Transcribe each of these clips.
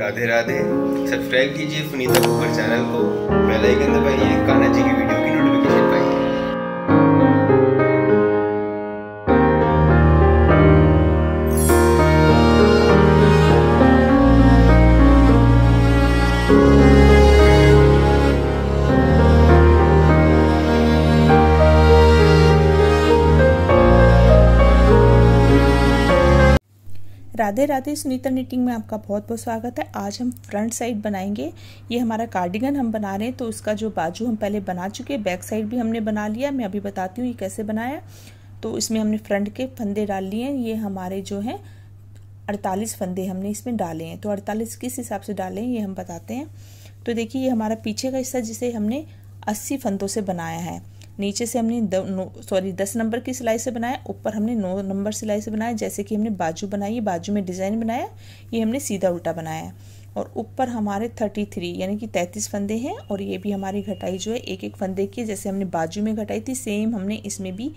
Radhe Radhe subscribe कीजिए Punita cooker channel को bell icon दबाइए कान्हा जी की वीडियो राधे राधे सुनीता निटिंग में आपका बहुत बहुत स्वागत है आज हम फ्रंट साइड बनाएंगे ये हमारा कार्डिगन हम बना रहे हैं तो उसका जो बाजू हम पहले बना चुके हैं बैक साइड भी हमने बना लिया मैं अभी बताती हूँ ये कैसे बनाया तो इसमें हमने फ्रंट के फंदे डाल लिए हैं ये हमारे जो हैं अड़तालीस फंदे हमने इसमें डाले हैं तो अड़तालीस किस हिसाब से डाले हैं ये हम बताते हैं तो देखिए ये हमारा पीछे का हिस्सा जिसे हमने अस्सी फंदों से बनाया है नीचे से हमने सॉरी दस नंबर की सिलाई से बनाया ऊपर हमने नौ नंबर सिलाई से बनाया जैसे कि हमने बाजू बनाई बाजू में डिज़ाइन बनाया ये हमने सीधा उल्टा बनाया और ऊपर हमारे थर्टी थ्री यानी कि तैंतीस फंदे हैं और ये भी हमारी घटाई जो है एक एक फंदे की जैसे हमने बाजू में घटाई थी सेम हमने इसमें भी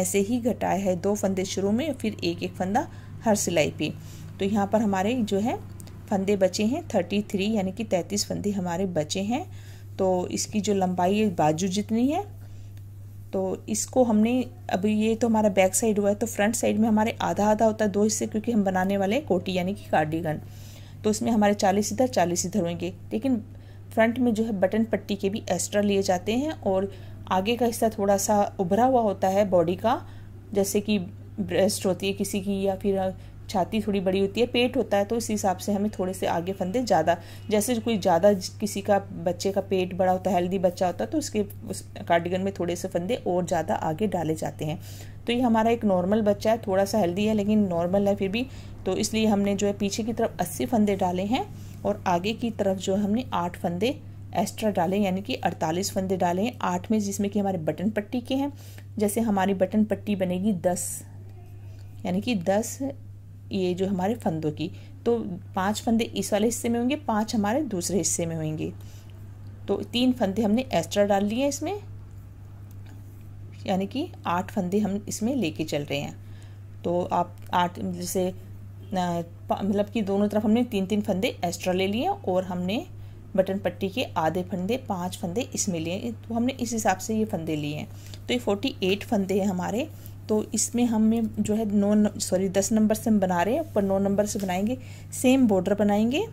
ऐसे ही घटाया है दो फंदे शुरू में फिर एक एक फंदा हर सिलाई पे तो यहाँ पर हमारे जो है फंदे बचे हैं थर्टी थ्री यानी कि तैंतीस फंदे हमारे बचे हैं तो इसकी जो लंबाई है बाजू जितनी है तो इसको हमने अभी ये तो हमारा बैक साइड हुआ है तो फ्रंट साइड में हमारे आधा आधा होता है दो हिस्से क्योंकि हम बनाने वाले हैं कोटी यानी कि कार्डिगन तो इसमें हमारे चालीस इधर चालीस इधर होंगे लेकिन फ्रंट में जो है बटन पट्टी के भी एक्स्ट्रा लिए जाते हैं और आगे का हिस्सा थोड़ा सा उभरा हुआ होता है बॉडी का जैसे कि ब्रेस्ट होती है किसी की या फिर छाती थोड़ी बड़ी होती है पेट होता है तो इस हिसाब से हमें थोड़े से आगे फंदे ज़्यादा जैसे कोई ज़्यादा किसी का बच्चे का पेट बड़ा होता है हेल्दी बच्चा होता है तो उसके उस कार्डिगन में थोड़े से फंदे और ज़्यादा आगे डाले जाते हैं तो ये हमारा एक नॉर्मल बच्चा है थोड़ा सा हेल्दी है लेकिन नॉर्मल है फिर भी तो इसलिए हमने जो है पीछे की तरफ अस्सी फंदे डाले हैं और आगे की तरफ जो हमने आठ फंदे एक्स्ट्रा डाले यानी कि 48 फंदे डाले हैं आठ में जिसमें कि हमारे बटन पट्टी के हैं जैसे हमारी बटन पट्टी बनेगी दस यानी कि दस ये जो हमारे फंदों की तो पांच फंदे इस वाले हिस्से में होंगे पांच हमारे दूसरे हिस्से में होंगे तो तीन फंदे हमने एक्स्ट्रा डाल लिए हैं इसमें यानी कि आठ फंदे हम इसमें लेके चल रहे हैं तो आप आठ जैसे मतलब कि दोनों तरफ हमने तीन तीन फंदे एक्स्ट्रा ले लिए और हमने बटन पट्टी के आधे फंदे पांच फंदे इसमें लिए तो हमने इस हिसाब से ये फंदे लिए हैं तो ये फोर्टी एट फंदे हैं हमारे तो इसमें हमें जो है नौ सॉरी दस नंबर से हम बना रहे हैं ऊपर नौ नंबर से बनाएंगे सेम बॉर्डर बनाएंगे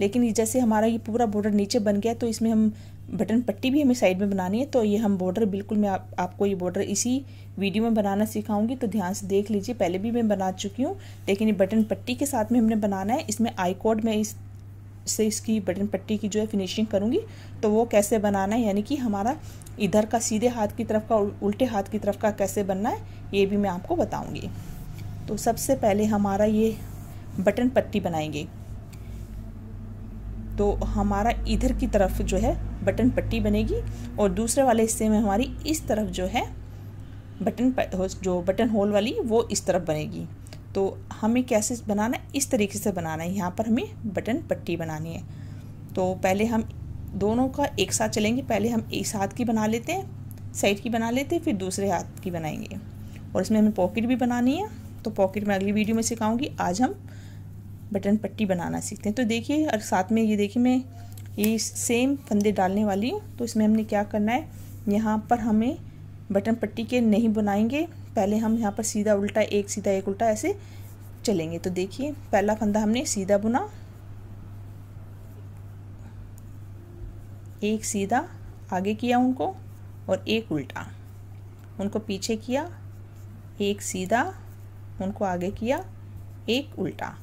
लेकिन जैसे हमारा ये पूरा बॉर्डर नीचे बन गया तो इसमें हम बटन पट्टी भी हमें साइड में बनानी है तो ये हम बॉर्डर बिल्कुल मैं आप, आपको ये बॉर्डर इसी वीडियो में बनाना सिखाऊंगी तो ध्यान से देख लीजिए पहले भी मैं बना चुकी हूँ लेकिन ये बटन पट्टी के साथ में हमने बनाना है इसमें आई कोड में इस से इसकी बटन पट्टी की जो है फिनिशिंग करूँगी तो वो कैसे बनाना है यानी कि हमारा इधर का सीधे हाथ की तरफ का उल्टे हाथ की तरफ का कैसे बनना है ये भी मैं आपको बताऊँगी तो सबसे पहले हमारा ये बटन पट्टी बनाएंगे तो हमारा इधर की तरफ जो है बटन पट्टी बनेगी और दूसरे वाले हिस्से में हमारी इस तरफ जो है बटन जो बटन होल वाली वो इस तरफ बनेगी तो हमें कैसे बनाना है इस तरीके से बनाना है यहाँ पर हमें बटन पट्टी बनानी है तो पहले हम दोनों का एक साथ चलेंगे पहले हम इस हाथ की बना लेते हैं साइड की बना लेते हैं फिर दूसरे हाथ की बनाएंगे और इसमें हमें पॉकेट भी बनानी है तो पॉकेट मैं अगली वीडियो में सिखाऊंगी आज हम बटन पट्टी बनाना सीखते हैं तो देखिए और साथ में ये देखिए मैं ये सेम फंदे डालने वाली हूँ तो इसमें हमने क्या करना है यहाँ पर हमें बटन पट्टी के नहीं बनाएंगे पहले हम यहाँ पर सीधा उल्टा एक सीधा एक उल्टा ऐसे चलेंगे तो देखिए पहला फंदा हमने सीधा बुना एक सीधा आगे किया उनको और एक उल्टा उनको पीछे किया एक सीधा उनको आगे किया एक उल्टा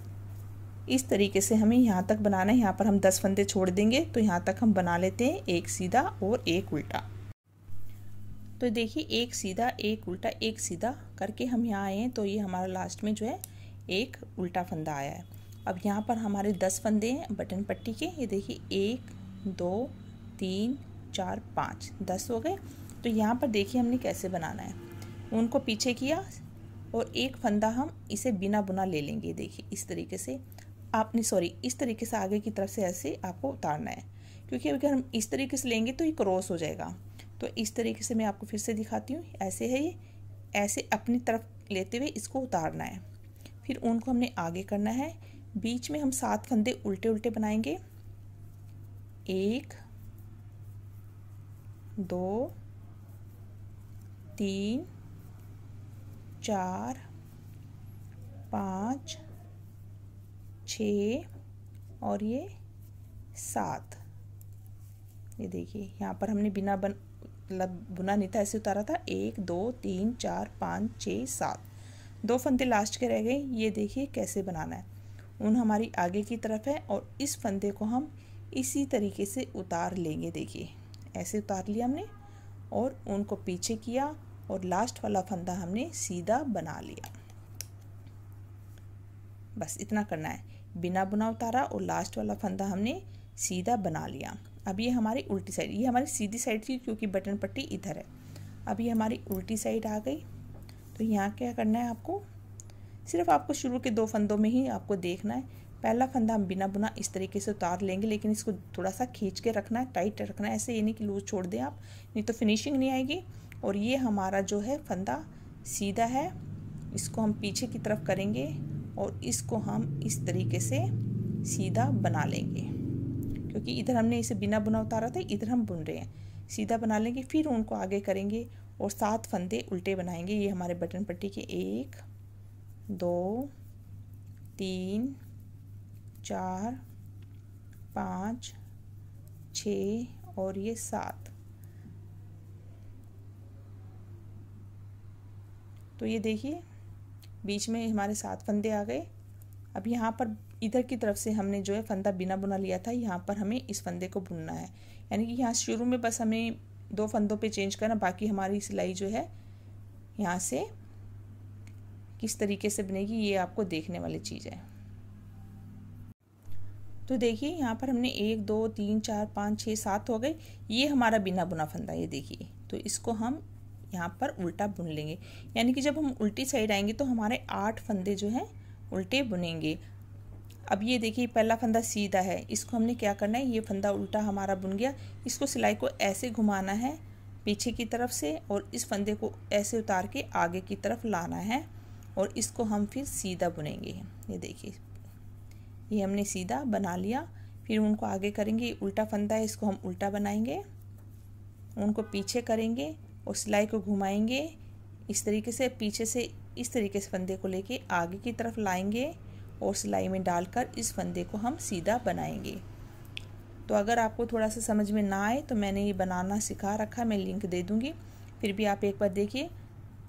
इस तरीके से हमें यहाँ तक बनाना है यहाँ पर हम दस फंदे छोड़ देंगे तो यहाँ तक हम बना लेते हैं एक सीधा और एक उल्टा तो देखिए एक सीधा एक उल्टा एक सीधा करके हम यहाँ आए हैं तो ये हमारा लास्ट में जो है एक उल्टा फंदा आया है अब यहाँ पर हमारे दस फंदे हैं बटन पट्टी के ये देखिए एक दो तीन चार पाँच दस हो गए तो यहाँ पर देखिए हमने कैसे बनाना है उनको पीछे किया और एक फंदा हम इसे बिना बुना ले लेंगे देखिए इस तरीके से आपने सॉरी इस तरीके से आगे की तरफ से ऐसे आपको उतारना है क्योंकि अगर हम इस तरीके से लेंगे तो ये क्रॉस हो जाएगा तो इस तरीके से मैं आपको फिर से दिखाती हूँ ऐसे है ये ऐसे अपनी तरफ लेते हुए इसको उतारना है फिर ऊन को हमने आगे करना है बीच में हम सात फंदे उल्टे उल्टे बनाएंगे एक दो तीन चार पाँच छ और ये सात ये देखिए यहाँ पर हमने बिना बन मतलब बुना नहीं था ऐसे उतारा था एक दो तीन चार पाँच छः सात दो फंदे लास्ट के रह गए ये देखिए कैसे बनाना है उन हमारी आगे की तरफ है और इस फंदे को हम इसी तरीके से उतार लेंगे देखिए ऐसे उतार लिया हमने और उनको पीछे किया और लास्ट वाला फंदा हमने सीधा बना लिया बस इतना करना है बिना बुना उतारा और लास्ट वाला फंदा हमने सीधा बना लिया अब ये हमारी उल्टी साइड ये हमारी सीधी साइड थी क्योंकि बटन पट्टी इधर है अब ये हमारी उल्टी साइड आ गई तो यहाँ क्या करना है आपको सिर्फ आपको शुरू के दो फंदों में ही आपको देखना है पहला फंदा हम बिना बुना इस तरीके से उतार लेंगे लेकिन इसको थोड़ा सा खींच के रखना है टाइट रखना है ऐसे ये नहीं कि लूज छोड़ दें आप नहीं तो फिनिशिंग नहीं आएगी और ये हमारा जो है फंदा सीधा है इसको हम पीछे की तरफ करेंगे और इसको हम इस तरीके से सीधा बना लेंगे क्योंकि इधर हमने इसे बिना बुना उतारा था इधर हम बुन रहे हैं सीधा बना लेंगे फिर उनको आगे करेंगे और सात फंदे उल्टे बनाएंगे ये हमारे बटन पट्टी के एक दो तीन चार पाँच छ और ये सात तो ये देखिए बीच में हमारे सात फंदे आ गए अब यहाँ पर इधर की तरफ से हमने जो है फंदा बिना बुना लिया था यहाँ पर हमें इस फंदे को बुनना है यानी कि यहाँ शुरू में बस हमें दो फंदों पे चेंज करना बाकी हमारी सिलाई जो है यहाँ से किस तरीके से बनेगी ये आपको देखने वाली चीज़ है तो देखिए यहाँ पर हमने एक दो तीन चार पाँच छः सात हो गए ये हमारा बिना बुना फंदा ये देखिए तो इसको हम यहाँ पर उल्टा बुन लेंगे यानी कि जब हम उल्टी साइड आएंगे तो हमारे आठ फंदे जो हैं उल्टे बुनेंगे अब ये देखिए पहला फंदा सीधा है इसको हमने क्या करना है ये फंदा उल्टा हमारा बुन गया इसको सिलाई को ऐसे घुमाना है पीछे की तरफ से और इस फंदे को ऐसे उतार के आगे की तरफ लाना है और इसको हम फिर सीधा बुनेंगे ये देखिए ये हमने सीधा बना लिया फिर उनको आगे करेंगे उल्टा फंदा है इसको हम उल्टा बनाएंगे उनको पीछे करेंगे और सिलाई को घुमाएंगे इस तरीके से पीछे से इस तरीके से फंदे को लेके आगे की तरफ लाएंगे और सिलाई में डालकर इस फंदे को हम सीधा बनाएंगे तो अगर आपको थोड़ा सा समझ में ना आए तो मैंने ये बनाना सिखा रखा मैं लिंक दे दूँगी फिर भी आप एक बार देखिए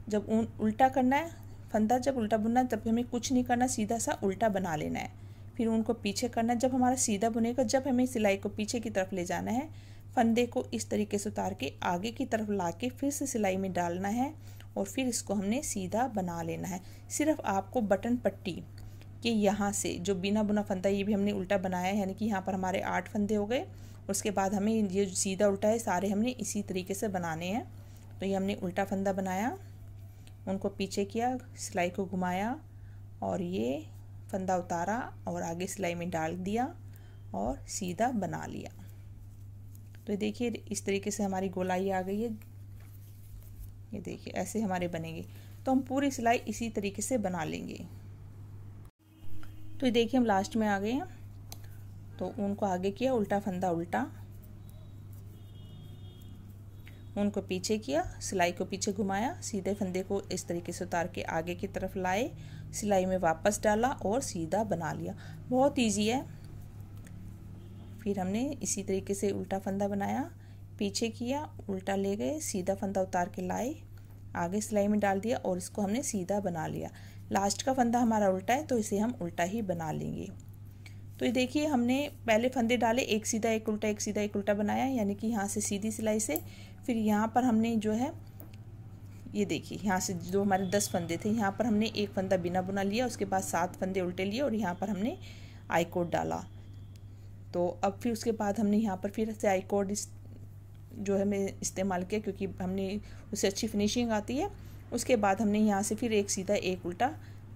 जब ऊन उल्टा करना है फंदा जब उल्टा बुनना है तब हमें कुछ नहीं करना सीधा सा उल्टा बना लेना है फिर उनको पीछे करना है जब हमारा सीधा बुनेगा जब हमें सिलाई को पीछे की तरफ ले जाना है फंदे को इस तरीके से उतार के आगे की तरफ ला के फिर से सिलाई में डालना है और फिर इसको हमने सीधा बना लेना है सिर्फ आपको बटन पट्टी कि यहाँ से जो बिना बुना फंदा ये भी हमने उल्टा बनाया है यानी कि यहाँ पर हमारे आठ फंदे हो गए उसके बाद हमें ये सीधा उल्टा है सारे हमने इसी तरीके से बनाने हैं तो ये हमने उल्टा फंदा बनाया उनको पीछे किया सिलाई को घुमाया और ये फंदा उतारा और आगे सिलाई में डाल दिया और सीधा बना लिया तो देखिए इस तरीके से हमारी गोलाई आ गई है ये देखिए ऐसे हमारे बनेंगे तो हम पूरी सिलाई इसी तरीके से बना लेंगे तो ये देखिए हम लास्ट में आ गए हैं तो ऊन को आगे किया उल्टा फंदा उल्टा ऊन को पीछे किया सिलाई को पीछे घुमाया सीधे फंदे को इस तरीके से उतार के आगे की तरफ लाए सिलाई में वापस डाला और सीधा बना लिया बहुत इजी है फिर हमने इसी तरीके से उल्टा फंदा बनाया पीछे किया उल्टा ले गए सीधा फंदा उतार के लाए आगे सिलाई में डाल दिया और इसको हमने सीधा बना लिया लास्ट का फंदा हमारा उल्टा है तो इसे हम उल्टा ही बना लेंगे तो ये देखिए हमने पहले फंदे डाले एक सीधा एक उल्टा एक सीधा एक उल्टा बनाया यानी कि यहाँ से सीधी सिलाई से फिर यहाँ पर हमने जो है ये देखिए यहाँ से जो हमारे दस फंदे थे यहाँ पर हमने एक फंदा बिना बुना लिया उसके बाद सात फंदे उल्टे लिए और यहाँ पर हमने आई कोड डाला तो अब फिर उसके बाद हमने यहाँ पर फिर से आई कोड जो है मैं इस्तेमाल किया क्योंकि हमने उससे अच्छी फिनिशिंग आती है उसके बाद हमने यहाँ से फिर एक सीधा एक उल्टा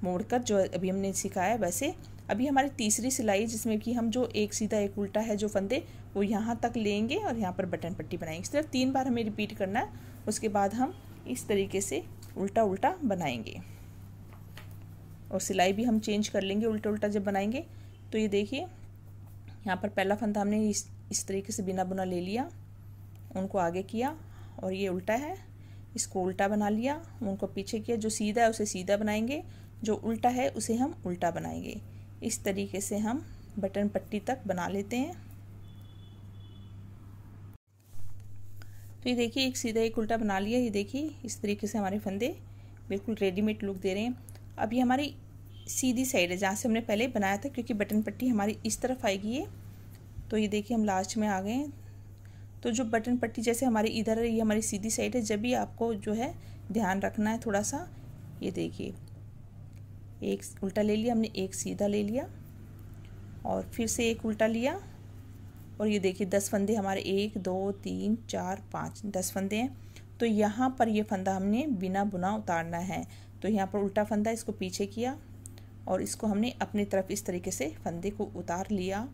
मोड़ कर जो अभी हमने सिखाया वैसे अभी हमारी तीसरी सिलाई जिसमें कि हम जो एक सीधा एक उल्टा है जो फंदे वो यहाँ तक लेंगे और यहाँ पर बटन पट्टी बनाएंगे इस तरह तीन बार हमें रिपीट करना है उसके बाद हम इस तरीके से उल्टा उल्टा बनाएंगे और सिलाई भी हम चेंज कर लेंगे उल्टा उल्टा जब बनाएंगे तो ये देखिए यहाँ पर पहला फंदा हमने इस इस तरीके से बिना बुना ले लिया उनको आगे किया और ये उल्टा है इसको उल्टा बना लिया उनको पीछे किया जो सीधा है उसे सीधा बनाएंगे जो उल्टा है उसे हम उल्टा बनाएंगे इस तरीके से हम बटन पट्टी तक बना लेते हैं तो ये देखिए एक सीधा एक उल्टा बना लिया ये देखिए इस तरीके से हमारे फंदे बिल्कुल रेडीमेड लुक दे रहे हैं अब ये हमारी सीधी साइड है जहाँ से हमने पहले बनाया था क्योंकि बटन पट्टी हमारी इस तरफ आएगी ये तो ये देखिए हम लास्ट में आ गए तो जो बटन पट्टी जैसे हमारे इधर ये हमारी सीधी साइड है जब भी आपको जो है ध्यान रखना है थोड़ा सा ये देखिए एक उल्टा ले लिया हमने एक सीधा ले लिया और फिर से एक उल्टा लिया और ये देखिए दस फंदे हमारे एक दो तीन चार पाँच दस फंदे हैं तो यहाँ पर ये फंदा हमने बिना बुना उतारना है तो यहाँ पर उल्टा फंदा इसको पीछे किया और इसको हमने अपनी तरफ इस तरीके से फंदे को उतार लिया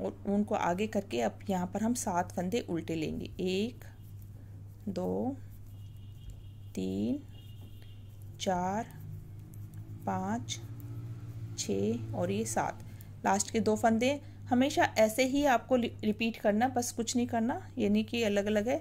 और ऊन को आगे करके अब यहाँ पर हम सात फंदे उल्टे लेंगे एक दो तीन चार पाँच छ और ये सात लास्ट के दो फंदे हमेशा ऐसे ही आपको रिपीट करना बस कुछ नहीं करना यानी कि अलग अलग है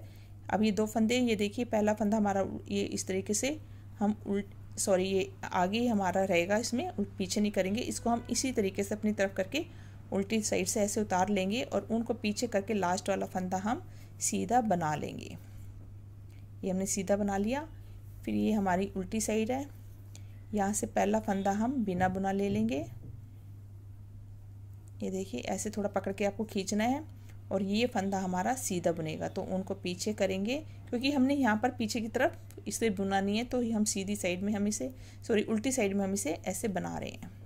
अब ये दो फंदे ये देखिए पहला फंदा हमारा ये इस तरीके से हम उल्ट सॉरी ये आगे हमारा रहेगा इसमें पीछे नहीं करेंगे इसको हम इसी तरीके से अपनी तरफ करके उल्टी साइड से ऐसे उतार लेंगे और उनको पीछे करके लास्ट वाला फंदा हम सीधा बना लेंगे ये हमने सीधा बना लिया फिर ये हमारी उल्टी साइड है यहाँ से पहला फंदा हम बिना बुना ले लेंगे ये देखिए ऐसे थोड़ा पकड़ के आपको खींचना है और ये फंदा हमारा सीधा बुनेगा तो उनको पीछे करेंगे क्योंकि हमने यहाँ पर पीछे की तरफ इसे बुना नहीं है तो हम सीधी साइड में हम इसे सॉरी उल्टी साइड में हम इसे ऐसे बना रहे हैं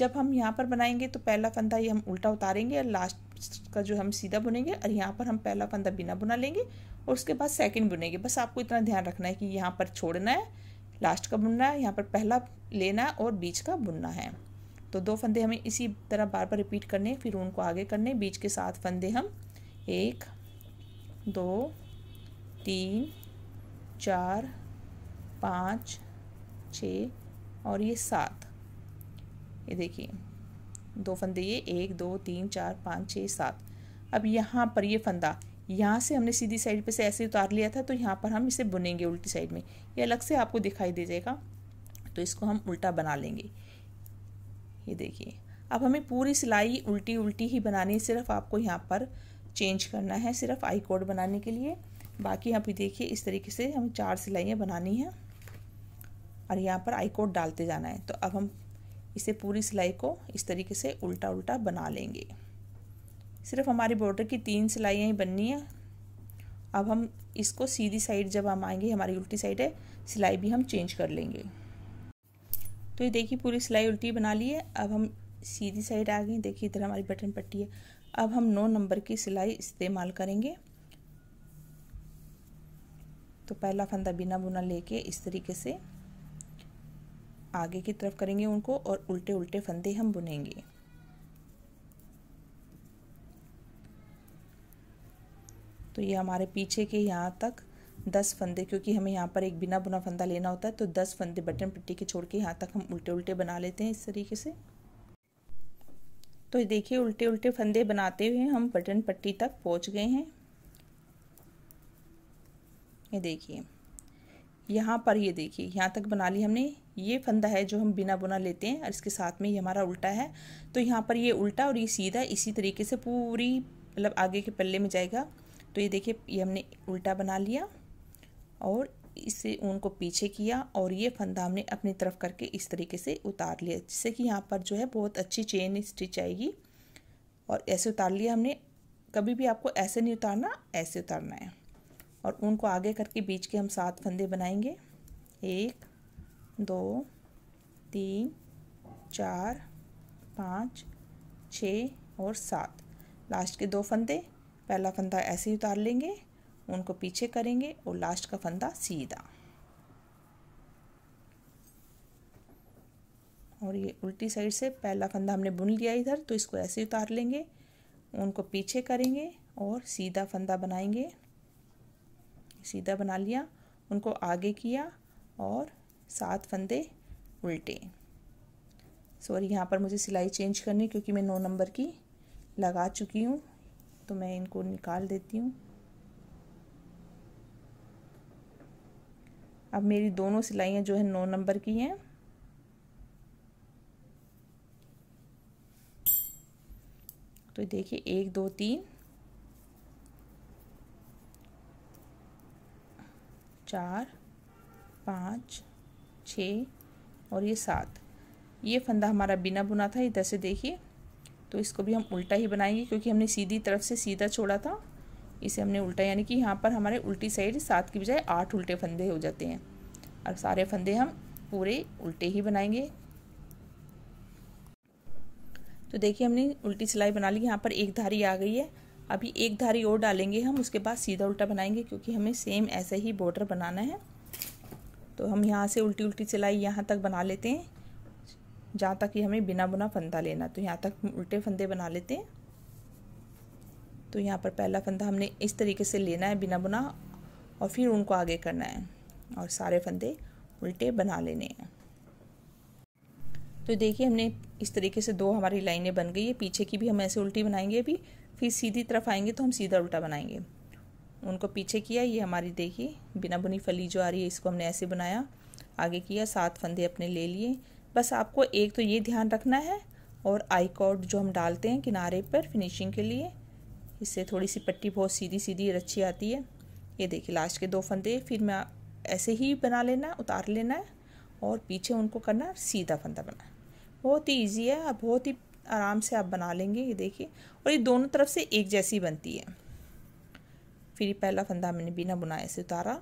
जब हम यहाँ पर बनाएंगे तो पहला फंदा ये हम उल्टा उतारेंगे और लास्ट का जो हम सीधा बुनेंगे और यहाँ पर हम पहला फंदा बिना बुना लेंगे और उसके बाद सेकंड बुनेंगे बस आपको इतना ध्यान रखना है कि यहाँ पर छोड़ना है लास्ट का बुनना है यहाँ पर पहला लेना है और बीच का बुनना है तो दो फंदे हमें इसी तरह बार बार रिपीट करने फिर उनको आगे करने बीच के साथ फंदे हम एक दो तीन चार पाँच छ और ये सात ये देखिए दो फंदे ये एक दो तीन चार पाँच छः सात अब यहाँ पर ये फंदा यहाँ से हमने सीधी साइड पे से ऐसे उतार लिया था तो यहाँ पर हम इसे बुनेंगे उल्टी साइड में ये अलग से आपको दिखाई दे जाएगा तो इसको हम उल्टा बना लेंगे ये देखिए अब हमें पूरी सिलाई उल्टी उल्टी ही बनानी है सिर्फ आपको यहाँ पर चेंज करना है सिर्फ आई कोड बनाने के लिए बाकी पर देखिए इस तरीके से हमें चार सिलाइयाँ बनानी हैं और यहाँ पर आई कोड डालते जाना है तो अब हम इसे पूरी सिलाई को इस तरीके से उल्टा उल्टा बना लेंगे सिर्फ हमारी बॉर्डर की तीन सिलाइयाँ ही बननी है अब हम इसको सीधी साइड जब हम आएंगे हमारी उल्टी साइड है सिलाई भी हम चेंज कर लेंगे तो ये देखिए पूरी सिलाई उल्टी बना ली है अब हम सीधी साइड आ गई देखिए इधर हमारी बटन पट्टी है अब हम नौ नंबर की सिलाई इस्तेमाल करेंगे तो पहला फंदा बिना बुना लेके इस तरीके से आगे की तरफ करेंगे उनको और उल्टे उल्टे फंदे हम बुनेंगे तो ये हमारे पीछे के यहाँ तक दस फंदे क्योंकि हमें यहाँ पर एक बिना बुना फंदा लेना होता है तो दस फंदे बटन पट्टी के छोड़ के यहाँ तक हम उल्टे उल्टे बना लेते हैं इस तरीके से तो देखिए उल्टे उल्टे फंदे बनाते हुए हम बटन पट्टी तक पहुँच गए हैं ये देखिए यहाँ पर ये देखिए यहाँ तक बना ली हमने ये फंदा है जो हम बिना बुना लेते हैं और इसके साथ में ये हमारा उल्टा है तो यहाँ पर ये उल्टा और ये सीधा इसी तरीके से पूरी मतलब आगे के पल्ले में जाएगा तो ये देखिए ये हमने उल्टा बना लिया और इसे ऊन को पीछे किया और ये फंदा हमने अपनी तरफ करके इस तरीके से उतार लिया जिससे कि यहाँ पर जो है बहुत अच्छी चेन स्टिच आएगी और ऐसे उतार लिया हमने कभी भी आपको ऐसे नहीं उतारना ऐसे उतारना है और ऊन को आगे करके बीच के हम सात फंदे बनाएंगे एक दो तीन चार पाँच छ और सात लास्ट के दो फंदे पहला फंदा ऐसे ही उतार लेंगे उनको पीछे करेंगे और लास्ट का फंदा सीधा और ये उल्टी साइड से पहला फंदा हमने बुन लिया इधर तो इसको ऐसे उतार लेंगे उनको पीछे करेंगे और सीधा फंदा बनाएंगे सीधा बना लिया उनको आगे किया और सात फंदे उल्टे सॉरी यहाँ पर मुझे सिलाई चेंज करनी क्योंकि मैं नौ नंबर की लगा चुकी हूँ तो मैं इनको निकाल देती हूँ अब मेरी दोनों सिलाइयाँ जो है नौ नंबर की हैं तो देखिए एक दो तीन चार पाँच छ और ये सात ये फंदा हमारा बिना बुना था इधर से देखिए तो इसको भी हम उल्टा ही बनाएंगे क्योंकि हमने सीधी तरफ से सीधा छोड़ा था इसे हमने उल्टा यानी कि यहाँ पर हमारे उल्टी साइड सात की बजाय आठ उल्टे फंदे हो जाते हैं और सारे फंदे हम पूरे उल्टे ही बनाएंगे तो देखिए हमने उल्टी सिलाई बना ली यहाँ पर एक धारी आ गई है अभी एक धारी और डालेंगे हम उसके बाद सीधा उल्टा बनाएंगे क्योंकि हमें सेम ऐसे ही बॉर्डर बनाना है तो हम यहाँ से उल्टी उल्टी सिलाई यहाँ तक बना लेते हैं जहाँ तक कि हमें बिना बुना फंदा लेना तो यहाँ तक उल्टे फंदे बना लेते हैं तो यहाँ पर पहला फंदा हमने इस तरीके से लेना है बिना बुना और फिर उनको आगे करना है और सारे फंदे उल्टे बना लेने हैं तो देखिए हमने इस तरीके से दो हमारी लाइनें बन गई है पीछे की भी हम ऐसे उल्टी बनाएंगे अभी फिर सीधी तरफ आएंगे तो हम सीधा उल्टा बनाएंगे उनको पीछे किया ये हमारी देखिए बिना बुनी फली जो आ रही है इसको हमने ऐसे बनाया आगे किया सात फंदे अपने ले लिए बस आपको एक तो ये ध्यान रखना है और आई कॉर्ड जो हम डालते हैं किनारे पर फिनिशिंग के लिए इससे थोड़ी सी पट्टी बहुत सीधी सीधी और अच्छी आती है ये देखिए लास्ट के दो फंदे फिर मैं ऐसे ही बना लेना उतार लेना है और पीछे उनको करना सीधा फंदा बनाना बहुत ही ईजी है और बहुत ही आराम से आप बना लेंगे ये देखिए और ये दोनों तरफ से एक जैसी बनती है फिर ये पहला फंदा मैंने बिना बुनाए से उतारा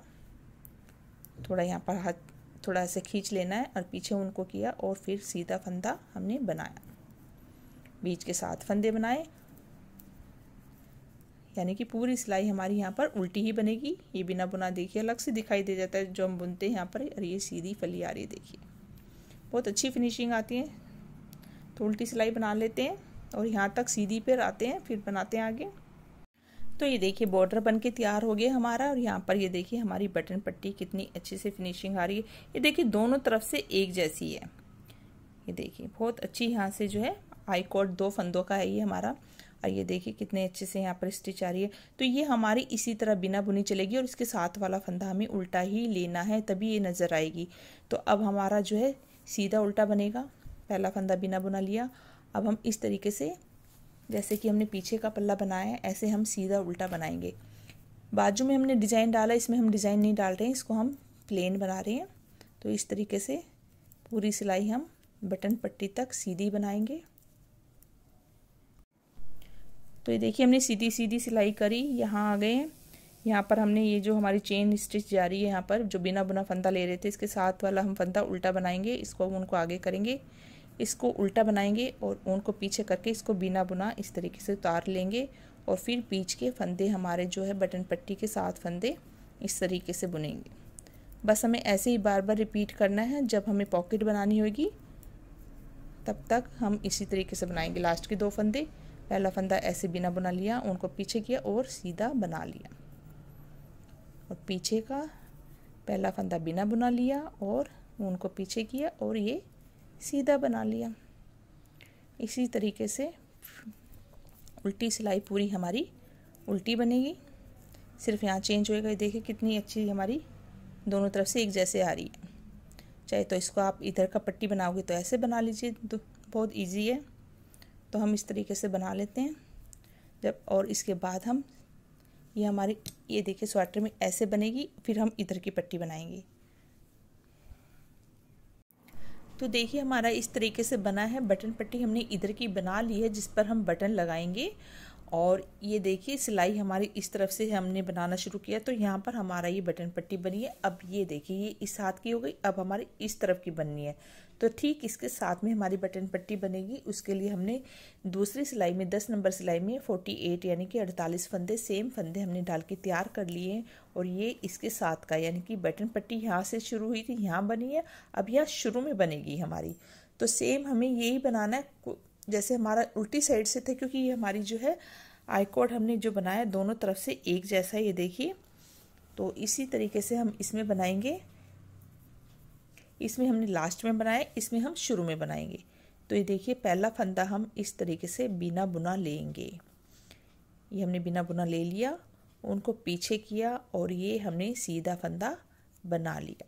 थोड़ा यहाँ पर हाथ थोड़ा ऐसे खींच लेना है और पीछे उनको किया और फिर सीधा फंदा हमने बनाया बीच के साथ फंदे बनाए यानी कि पूरी सिलाई हमारी यहाँ पर उल्टी ही बनेगी ये बिना बुना देखिए अलग से दिखाई दे जाता है जो हम बुनते हैं यहाँ पर और ये सीधी फली आ रही है देखिए बहुत अच्छी फिनिशिंग आती है तो उल्टी सिलाई बना लेते हैं और यहाँ तक सीधी पर आते हैं फिर बनाते हैं आगे तो ये देखिए बॉर्डर बन के तैयार हो गया हमारा और यहाँ पर ये देखिए हमारी बटन पट्टी कितनी अच्छे से फिनिशिंग आ रही है ये देखिए दोनों तरफ से एक जैसी है ये देखिए बहुत अच्छी यहाँ से जो है आई कॉट दो फंदों का है ये हमारा और ये देखिए कितने अच्छे से यहाँ पर स्टिच आ रही है तो ये हमारी इसी तरह बिना बुनी चलेगी और इसके साथ वाला फंदा हमें उल्टा ही लेना है तभी ये नज़र आएगी तो अब हमारा जो है सीधा उल्टा बनेगा पहला फंदा बिना बुना लिया अब हम इस तरीके से जैसे कि हमने पीछे का पल्ला बनाया है ऐसे हम सीधा उल्टा बनाएंगे बाजू में हमने डिज़ाइन डाला इसमें हम डिज़ाइन नहीं डाल रहे हैं इसको हम प्लेन बना रहे हैं तो इस तरीके से पूरी सिलाई हम बटन पट्टी तक सीधी बनाएंगे तो ये देखिए हमने सीधी सीधी सिलाई करी यहाँ आ गए हैं यहाँ पर हमने ये जो हमारी चेन स्टिच जा रही है यहाँ पर जो बिना बुना फंदा ले रहे थे इसके साथ वाला हम फंदा उल्टा बनाएंगे इसको हम उनको आगे करेंगे इसको उल्टा बनाएंगे और ऊन को पीछे करके इसको बिना बुना इस तरीके से उतार लेंगे और फिर बीच के फंदे हमारे जो है बटन पट्टी के साथ फंदे इस तरीके से बुनेंगे बस हमें ऐसे ही बार बार रिपीट करना है जब हमें पॉकेट बनानी होगी तब तक हम इसी तरीके से बनाएंगे लास्ट के दो फंदे पहला फंदा ऐसे बिना बुना लिया उनको पीछे किया और सीधा बना लिया और पीछे का पहला फंदा बिना बुना लिया और उनको पीछे किया और ये सीधा बना लिया इसी तरीके से उल्टी सिलाई पूरी हमारी उल्टी बनेगी सिर्फ यहाँ चेंज होएगा देखिए कितनी अच्छी हमारी दोनों तरफ से एक जैसे आ रही है चाहे तो इसको आप इधर का पट्टी बनाओगे तो ऐसे बना लीजिए तो बहुत इजी है तो हम इस तरीके से बना लेते हैं जब और इसके बाद हम ये हमारे ये देखिए स्वेटर में ऐसे बनेगी फिर हम इधर की पट्टी बनाएंगे तो देखिए हमारा इस तरीके से बना है बटन पट्टी हमने इधर की बना ली है जिस पर हम बटन लगाएंगे और ये देखिए सिलाई हमारी इस तरफ से हमने बनाना शुरू किया तो यहाँ पर हमारा ये बटन पट्टी बनी है अब ये देखिए ये इस हाथ की हो गई अब हमारी इस तरफ की बननी है तो ठीक इसके साथ में हमारी बटन पट्टी बनेगी उसके लिए हमने दूसरी सिलाई में दस नंबर सिलाई में फोर्टी एट यानी कि अड़तालीस फंदे सेम फंदे हमने डाल के तैयार कर लिए हैं और ये इसके साथ का यानी कि बटन पट्टी यहाँ से शुरू हुई थी यहाँ बनी है अब यहाँ शुरू में बनेगी हमारी तो सेम हमें यही बनाना है जैसे हमारा उल्टी साइड से था क्योंकि ये हमारी जो है आई कोड हमने जो बनाया दोनों तरफ से एक जैसा ये देखिए तो इसी तरीके से हम इसमें बनाएंगे इसमें हमने लास्ट में बनाया इसमें हम शुरू में बनाएंगे तो ये देखिए पहला फंदा हम इस तरीके से बिना बुना लेंगे ये हमने बिना बुना ले लिया उनको पीछे किया और ये हमने सीधा फंदा बना लिया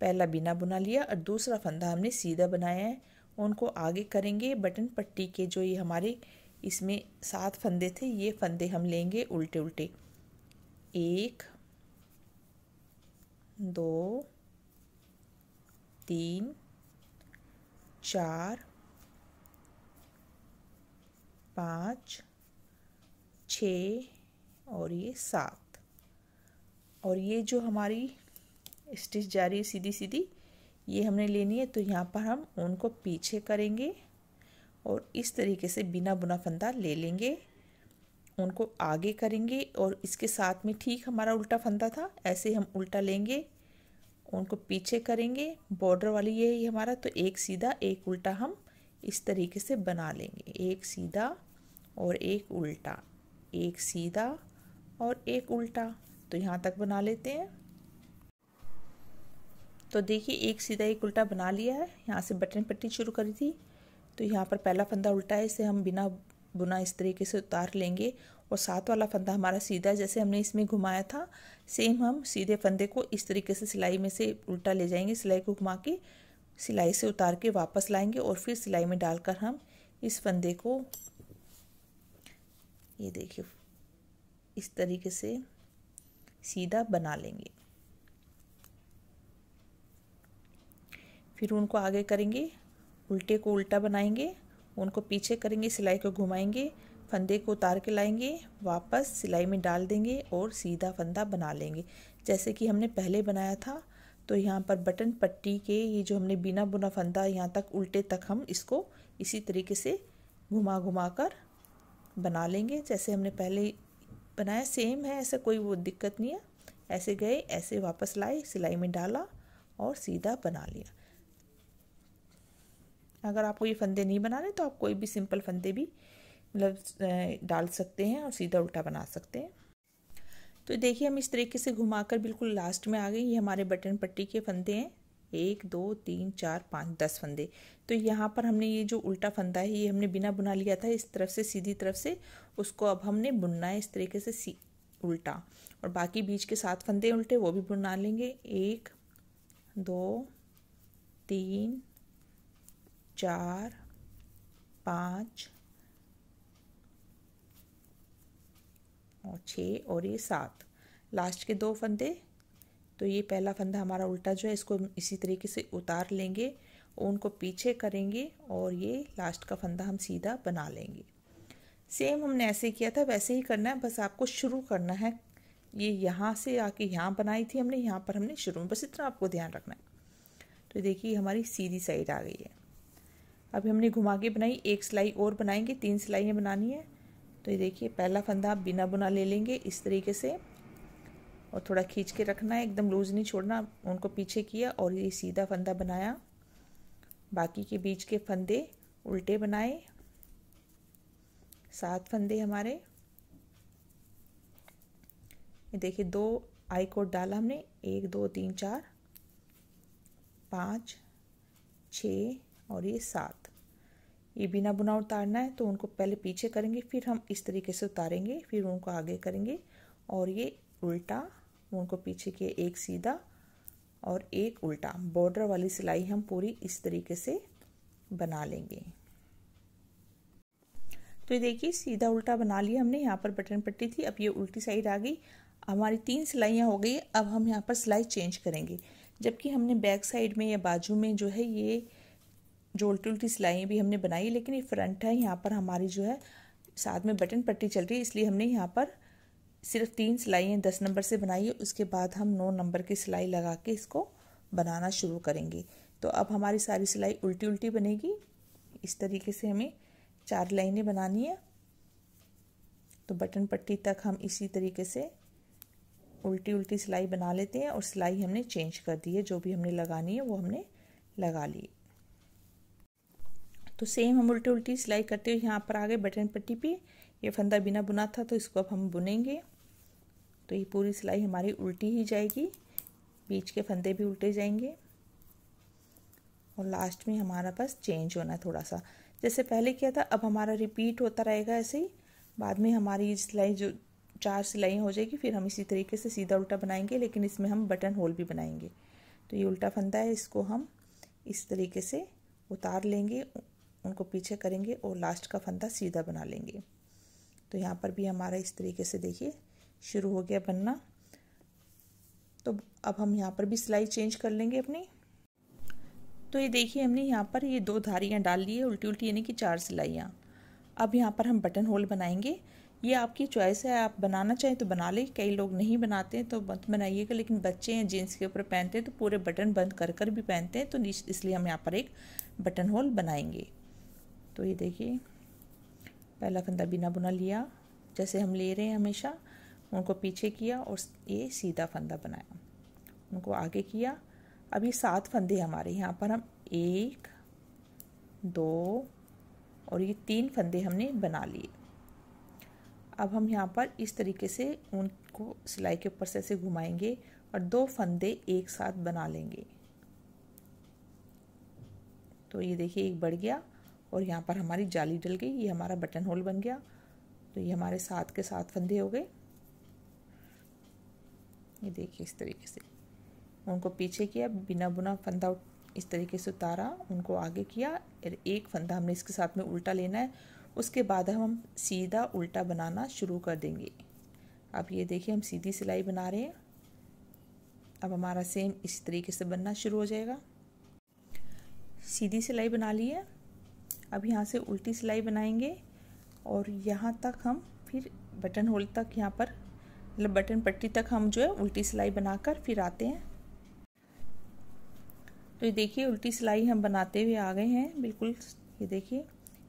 पहला बिना बुना लिया और दूसरा फंदा हमने सीधा बनाया है उनको आगे करेंगे बटन पट्टी के जो ये हमारे इसमें सात फंदे थे ये फंदे हम लेंगे उल्टे उल्टे एक दो तीन चार पाँच छ और ये सात और ये जो हमारी स्टिच जा रही है सीधी सीधी ये हमने लेनी है तो यहाँ पर हम ऊन को पीछे करेंगे और इस तरीके से बिना बुना फंदा ले लेंगे उनको आगे करेंगे और इसके साथ में ठीक हमारा उल्टा फंदा था ऐसे हम उल्टा लेंगे उनको पीछे करेंगे बॉर्डर वाली ये ही हमारा तो एक सीधा एक उल्टा हम इस तरीके से बना लेंगे एक सीधा और एक उल्टा एक सीधा और एक उल्टा तो यहाँ तक बना लेते हैं तो देखिए एक सीधा एक उल्टा बना लिया है यहाँ से बटन पट्टी शुरू करी थी तो यहाँ पर पहला फंदा उल्टा है इसे हम बिना बुना इस तरीके से उतार लेंगे और साथ वाला फंदा हमारा सीधा जैसे हमने इसमें घुमाया था सेम हम सीधे फंदे को इस तरीके से सिलाई में से उल्टा ले जाएंगे सिलाई को घुमा के सिलाई से उतार के वापस लाएंगे और फिर सिलाई में डालकर हम इस फंदे को ये देखिए इस तरीके से सीधा बना लेंगे फिर उनको आगे करेंगे उल्टे को उल्टा बनाएंगे उनको पीछे करेंगे सिलाई को घुमाएंगे फंदे को उतार के लाएंगे वापस सिलाई में डाल देंगे और सीधा फंदा बना लेंगे जैसे कि हमने पहले बनाया था तो यहाँ पर बटन पट्टी के ये जो हमने बिना बुना फंदा यहाँ तक उल्टे तक हम इसको इसी तरीके से घुमा घुमा कर बना लेंगे जैसे हमने पहले बनाया सेम है ऐसा कोई वो दिक्कत नहीं है ऐसे गए ऐसे वापस लाए सिलाई में डाला और सीधा बना लिया अगर आपको ये फंदे नहीं बनाने तो आप कोई भी सिंपल फंदे भी मतलब डाल सकते हैं और सीधा उल्टा बना सकते हैं तो देखिए हम इस तरीके से घुमाकर बिल्कुल लास्ट में आ गए ये हमारे बटन पट्टी के फंदे हैं एक दो तीन चार पाँच दस फंदे तो यहाँ पर हमने ये जो उल्टा फंदा है ये हमने बिना बुना लिया था इस तरफ से सीधी तरफ से उसको अब हमने बुनना है इस तरीके से सी उल्टा और बाकी बीच के सात फंदे उल्टे वो भी बुना लेंगे एक दो तीन चार पाँच और छः और ये सात लास्ट के दो फंदे तो ये पहला फंदा हमारा उल्टा जो है इसको इसी तरीके से उतार लेंगे उनको पीछे करेंगे और ये लास्ट का फंदा हम सीधा बना लेंगे सेम हमने ऐसे किया था वैसे ही करना है बस आपको शुरू करना है ये यहाँ से आके यहाँ बनाई थी हमने यहाँ पर हमने शुरू में बस इतना आपको ध्यान रखना है तो देखिए हमारी सीधी साइड आ गई है अभी हमने घुमा के बनाई एक सिलाई और बनाएंगे तीन सिलाइयाँ बनानी है तो ये देखिए पहला फंदा आप बिना बुना ले लेंगे इस तरीके से और थोड़ा खींच के रखना है एकदम लूज नहीं छोड़ना उनको पीछे किया और ये सीधा फंदा बनाया बाकी के बीच के फंदे उल्टे बनाए सात फंदे हमारे ये देखिए दो आई कोड डाला हमने एक दो तीन चार पाँच छ और ये सात ये बिना बुना उतारना है तो उनको पहले पीछे करेंगे फिर हम इस तरीके से उतारेंगे फिर उनको आगे करेंगे और ये उल्टा उनको पीछे के एक सीधा और एक उल्टा बॉर्डर वाली सिलाई हम पूरी इस तरीके से बना लेंगे तो ये देखिए सीधा उल्टा बना लिया हमने यहाँ पर बटन पट्टी थी अब ये उल्टी साइड आ गई हमारी तीन सिलाइयाँ हो गई अब हम यहाँ पर सिलाई चेंज करेंगे जबकि हमने बैक साइड में या बाजू में जो है ये जो उल्टी उल्टी सिलाइयाँ भी हमने बनाई लेकिन ये फ्रंट है यहाँ पर हमारी जो है साथ में बटन पट्टी चल रही है इसलिए हमने यहाँ पर सिर्फ तीन सिलाइयाँ दस नंबर से बनाई है उसके बाद हम नौ नंबर की सिलाई लगा के इसको बनाना शुरू करेंगे तो अब हमारी सारी सिलाई उल्टी उल्टी बनेगी इस तरीके से हमें चार लाइनें बनानी है तो बटन पट्टी तक हम इसी तरीके से उल्टी उल्टी सिलाई बना लेते हैं और सिलाई हमने चेंज कर दी है जो भी हमने लगानी है वो हमने लगा ली तो सेम हम उल्टी उल्टी सिलाई करते हुए यहाँ पर आ गए बटन पट्टी पे ये फंदा बिना बुना था तो इसको अब हम बुनेंगे तो ये पूरी सिलाई हमारी उल्टी ही जाएगी बीच के फंदे भी उल्टे जाएंगे और लास्ट में हमारा पास चेंज होना है थोड़ा सा जैसे पहले किया था अब हमारा रिपीट होता रहेगा ऐसे ही बाद में हमारी सिलाई जो चार सिलाई हो जाएगी फिर हम इसी तरीके से सीधा उल्टा बनाएंगे लेकिन इसमें हम बटन होल भी बनाएंगे तो ये उल्टा फंदा है इसको हम इस तरीके से उतार लेंगे उनको पीछे करेंगे और लास्ट का फंदा सीधा बना लेंगे तो यहाँ पर भी हमारा इस तरीके से देखिए शुरू हो गया बनना तो अब हम यहाँ पर भी सिलाई चेंज कर लेंगे अपनी तो ये देखिए हमने यहाँ पर ये दो धारियाँ डाल ली है उल्टी उल्टी यानी कि चार सिलाइयाँ अब यहाँ पर हम बटन होल बनाएंगे ये आपकी चॉइस है आप बनाना चाहें तो बना लें कई लोग नहीं बनाते हैं तो बंद बनाइएगा लेकिन बच्चे हैं जीन्स के ऊपर पहनते हैं तो पूरे बटन बंद कर कर भी पहनते हैं तो इसलिए हम यहाँ पर एक बटन होल बनाएंगे तो ये देखिए पहला फंदा बिना बुना लिया जैसे हम ले रहे हैं हमेशा उनको पीछे किया और ये सीधा फंदा बनाया उनको आगे किया अब ये सात फंदे हमारे यहाँ पर हम एक दो और ये तीन फंदे हमने बना लिए अब हम यहाँ पर इस तरीके से उनको सिलाई के ऊपर से ऐसे घुमाएंगे और दो फंदे एक साथ बना लेंगे तो ये देखिए एक बढ़ गया और यहाँ पर हमारी जाली डल गई ये हमारा बटन होल बन गया तो ये हमारे साथ के साथ फंदे हो गए ये देखिए इस तरीके से उनको पीछे किया बिना बुना फंदा इस तरीके से उतारा उनको आगे किया एक फंदा हमने इसके साथ में उल्टा लेना है उसके बाद हम सीधा उल्टा बनाना शुरू कर देंगे अब ये देखिए हम सीधी सिलाई बना रहे हैं अब हमारा सेम इस तरीके से बनना शुरू हो जाएगा सीधी सिलाई बना ली है अब यहाँ से उल्टी सिलाई बनाएंगे और यहाँ तक हम फिर बटन होल तक यहाँ पर मतलब बटन पट्टी तक हम जो है उल्टी सिलाई बनाकर फिर आते हैं तो ये देखिए उल्टी सिलाई हम बनाते हुए आ गए हैं बिल्कुल ये देखिए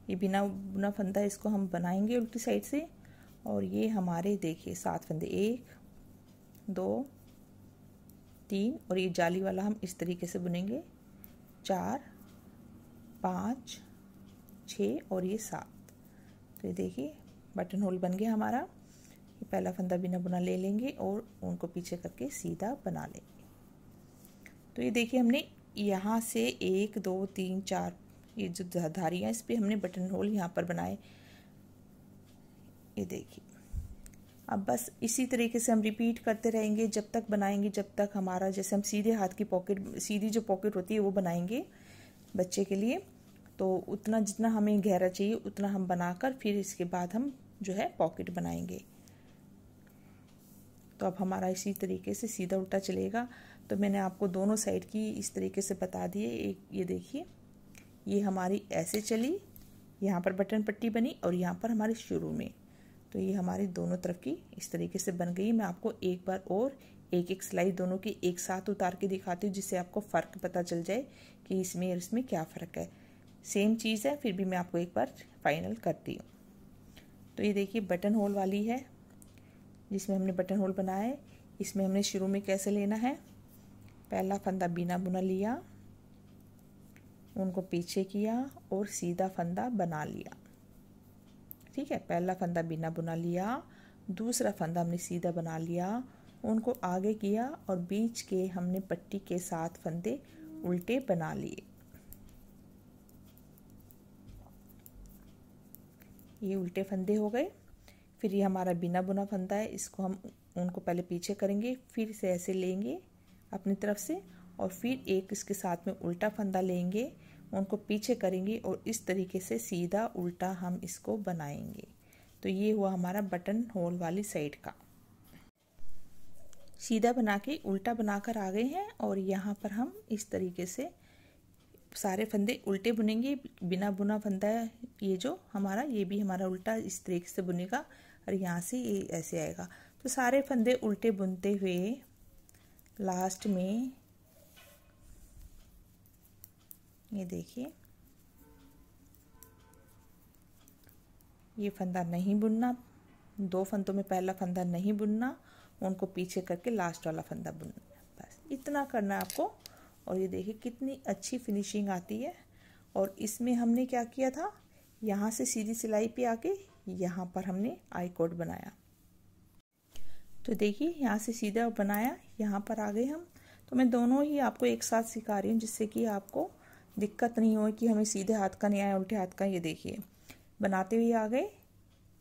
ये बिना बुना फंदा इसको हम बनाएंगे उल्टी साइड से और ये हमारे देखिए सात फंदे एक दो तीन और ये जाली वाला हम इस तरीके से बुनेंगे चार पाँच छः और ये सात तो ये देखिए बटन होल बन गया हमारा ये पहला फंदा बिना बुना ले लेंगे और उनको पीछे करके सीधा बना लेंगे तो ये देखिए हमने यहाँ से एक दो तीन चार ये जो धारियाँ इस पर हमने बटन होल यहाँ पर बनाए ये देखिए अब बस इसी तरीके से हम रिपीट करते रहेंगे जब तक बनाएंगे जब तक हमारा जैसे हम सीधे हाथ की पॉकेट सीधी जो पॉकेट होती है वो बनाएंगे बच्चे के लिए तो उतना जितना हमें गहरा चाहिए उतना हम बनाकर फिर इसके बाद हम जो है पॉकेट बनाएंगे तो अब हमारा इसी तरीके से सीधा उल्टा चलेगा तो मैंने आपको दोनों साइड की इस तरीके से बता दिए एक ये देखिए ये हमारी ऐसे चली यहाँ पर बटन पट्टी बनी और यहाँ पर हमारी शुरू में तो ये हमारी दोनों तरफ की इस तरीके से बन गई मैं आपको एक बार और एक एक सिलाई दोनों की एक साथ उतार के दिखाती हूँ जिससे आपको फ़र्क पता चल जाए कि इसमें और इसमें क्या फ़र्क है सेम चीज़ है फिर भी मैं आपको एक बार फाइनल करती हूँ तो ये देखिए बटन होल वाली है जिसमें हमने बटन होल बनाए इसमें हमने शुरू में कैसे लेना है पहला फंदा बिना बुना लिया उनको पीछे किया और सीधा फंदा बना लिया ठीक है पहला फंदा बिना बुना लिया दूसरा फंदा हमने सीधा बना लिया उनको आगे किया और बीच के हमने पट्टी के साथ फंदे उल्टे बना लिए ये उल्टे फंदे हो गए फिर ये हमारा बिना बुना फंदा है इसको हम उनको पहले पीछे करेंगे फिर से ऐसे लेंगे अपनी तरफ से और फिर एक इसके साथ में उल्टा फंदा लेंगे उनको पीछे करेंगे और इस तरीके से सीधा उल्टा हम इसको बनाएंगे तो ये हुआ हमारा बटन होल वाली साइड का सीधा बना के उल्टा बनाकर आ गए हैं और यहाँ पर हम इस तरीके से सारे फंदे उल्टे बुनेंगे बिना बुना फंदा ये जो हमारा ये भी हमारा उल्टा इस तरीके से बुनेगा और यहाँ से ये ऐसे आएगा तो सारे फंदे उल्टे बुनते हुए लास्ट में ये देखिए ये फंदा नहीं बुनना दो फंदों में पहला फंदा नहीं बुनना उनको पीछे करके लास्ट वाला फंदा बुनना बस इतना करना आपको और ये देखिए कितनी अच्छी फिनिशिंग आती है और इसमें हमने क्या किया था यहाँ से सीधी सिलाई पे आके यहाँ पर हमने आई कोड बनाया तो देखिए यहाँ से सीधा बनाया यहाँ पर आ गए हम तो मैं दोनों ही आपको एक साथ सिखा रही हूँ जिससे कि आपको दिक्कत नहीं हो कि हमें सीधे हाथ का नहीं आया उल्टे हाथ का ये देखिए बनाते हुए आ गए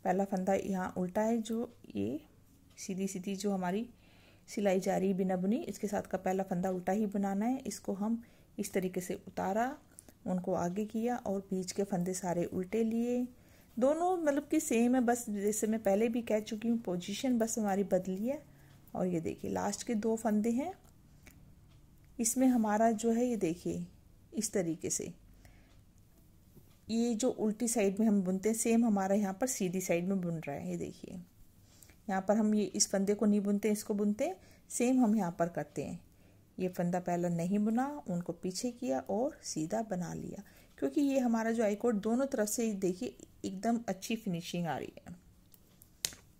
पहला फंदा यहाँ उल्टा है जो ये सीधी सीधी जो हमारी सिलाई जारी बिना बुनी इसके साथ का पहला फंदा उल्टा ही बनाना है इसको हम इस तरीके से उतारा उनको आगे किया और बीच के फंदे सारे उल्टे लिए दोनों मतलब कि सेम है बस जैसे मैं पहले भी कह चुकी हूँ पोजीशन बस हमारी बदली है और ये देखिए लास्ट के दो फंदे हैं इसमें हमारा जो है ये देखिए इस तरीके से ये जो उल्टी साइड में हम बुनते हैं सेम हमारा यहाँ पर सीधी साइड में बुन रहा है ये देखिए यहाँ पर हम ये इस फंदे को नहीं बुनते इसको बुनते सेम हम यहाँ पर करते हैं ये फंदा पहला नहीं बुना उनको पीछे किया और सीधा बना लिया क्योंकि ये हमारा जो आई कोड दोनों तरफ से देखिए एकदम अच्छी फिनिशिंग आ रही है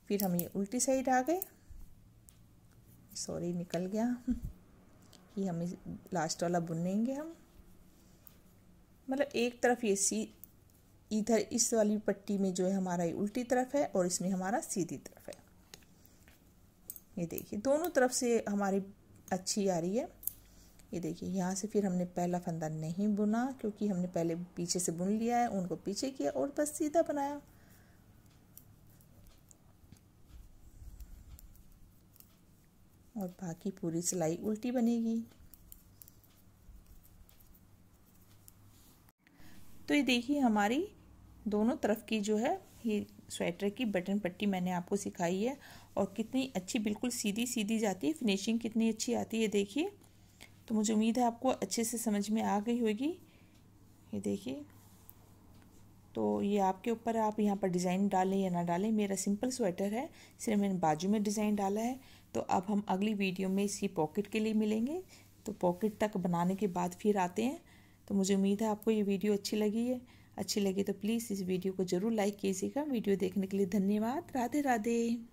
फिर हम ये उल्टी साइड आ गए सॉरी निकल गया ये हम लास्ट वाला बुनेंगे हम मतलब एक तरफ ये सी इधर इस वाली पट्टी में जो है हमारा ये उल्टी तरफ है और इसमें हमारा सीधी तरफ है ये देखिए दोनों तरफ से हमारी अच्छी आ रही है ये देखिए यहाँ से फिर हमने पहला फंदा नहीं बुना क्योंकि हमने पहले पीछे से बुन लिया है उनको पीछे किया और बस सीधा बनाया और बाकी पूरी सिलाई उल्टी बनेगी तो ये देखिए हमारी दोनों तरफ की जो है ये स्वेटर की बटन पट्टी मैंने आपको सिखाई है और कितनी अच्छी बिल्कुल सीधी सीधी जाती है फिनिशिंग कितनी अच्छी आती है देखिए तो मुझे उम्मीद है आपको अच्छे से समझ में आ गई होगी ये देखिए तो ये आपके ऊपर आप यहाँ पर डिज़ाइन डालें या ना डालें मेरा सिंपल स्वेटर है सिर्फ मैंने बाजू में डिज़ाइन डाला है तो अब हम अगली वीडियो में इसकी पॉकेट के लिए मिलेंगे तो पॉकेट तक बनाने के बाद फिर आते हैं तो मुझे उम्मीद है आपको ये वीडियो अच्छी लगी है अच्छी लगी तो प्लीज़ इस वीडियो को ज़रूर लाइक कीजिएगा वीडियो देखने के लिए धन्यवाद राधे राधे